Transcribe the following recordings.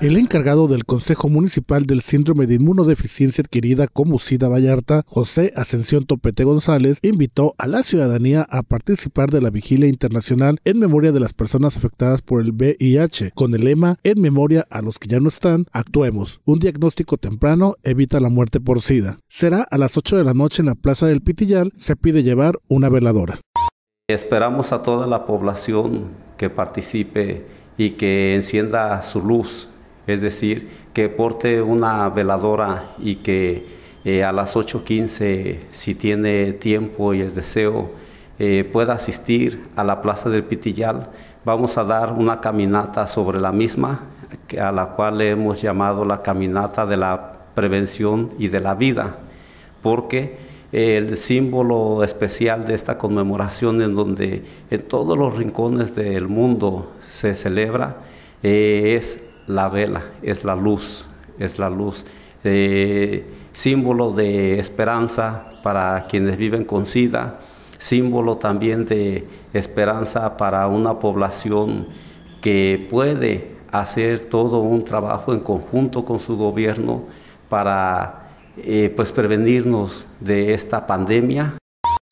El encargado del Consejo Municipal del Síndrome de Inmunodeficiencia Adquirida como SIDA Vallarta, José Ascensión Topete González, invitó a la ciudadanía a participar de la vigilia internacional en memoria de las personas afectadas por el VIH, con el lema En memoria a los que ya no están, actuemos. Un diagnóstico temprano evita la muerte por SIDA. Será a las 8 de la noche en la Plaza del Pitillal. Se pide llevar una veladora. Esperamos a toda la población que participe y que encienda su luz es decir, que porte una veladora y que eh, a las 8.15, si tiene tiempo y el deseo, eh, pueda asistir a la Plaza del Pitillal. Vamos a dar una caminata sobre la misma, a la cual le hemos llamado la caminata de la prevención y de la vida, porque el símbolo especial de esta conmemoración en donde en todos los rincones del mundo se celebra eh, es la vela, es la luz, es la luz. Eh, símbolo de esperanza para quienes viven con SIDA, símbolo también de esperanza para una población que puede hacer todo un trabajo en conjunto con su gobierno para eh, pues prevenirnos de esta pandemia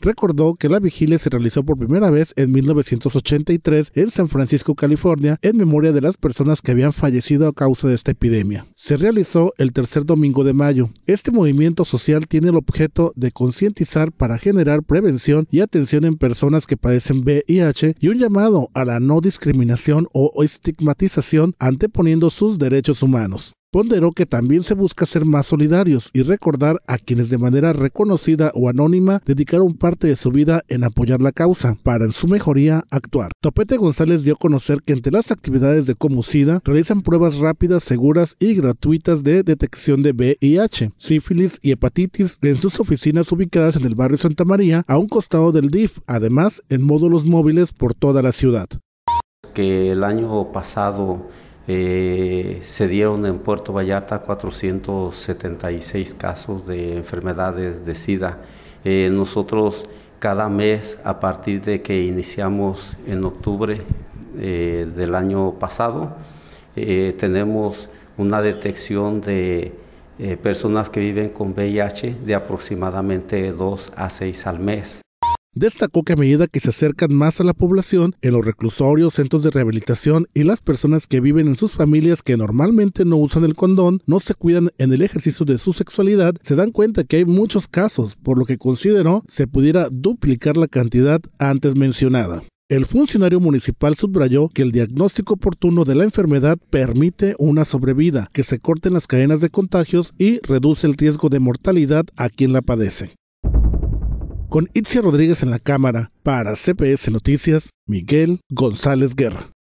recordó que la vigilia se realizó por primera vez en 1983 en San Francisco, California, en memoria de las personas que habían fallecido a causa de esta epidemia. Se realizó el tercer domingo de mayo. Este movimiento social tiene el objeto de concientizar para generar prevención y atención en personas que padecen VIH y un llamado a la no discriminación o estigmatización anteponiendo sus derechos humanos. Ponderó que también se busca ser más solidarios y recordar a quienes de manera reconocida o anónima dedicaron parte de su vida en apoyar la causa para en su mejoría actuar. Topete González dio a conocer que entre las actividades de Comucida realizan pruebas rápidas, seguras y gratuitas de detección de VIH, sífilis y hepatitis en sus oficinas ubicadas en el barrio Santa María a un costado del DIF, además en módulos móviles por toda la ciudad. Que el año pasado eh, se dieron en Puerto Vallarta 476 casos de enfermedades de SIDA. Eh, nosotros cada mes, a partir de que iniciamos en octubre eh, del año pasado, tenemos una detección de personas que viven con VIH de aproximadamente 2 a 6 al mes. Destacó que a medida que se acercan más a la población, en los reclusorios, centros de rehabilitación y las personas que viven en sus familias que normalmente no usan el condón, no se cuidan en el ejercicio de su sexualidad, se dan cuenta que hay muchos casos, por lo que consideró se pudiera duplicar la cantidad antes mencionada. El funcionario municipal subrayó que el diagnóstico oportuno de la enfermedad permite una sobrevida, que se corten las cadenas de contagios y reduce el riesgo de mortalidad a quien la padece. Con Itzia Rodríguez en la cámara, para CPS Noticias, Miguel González Guerra.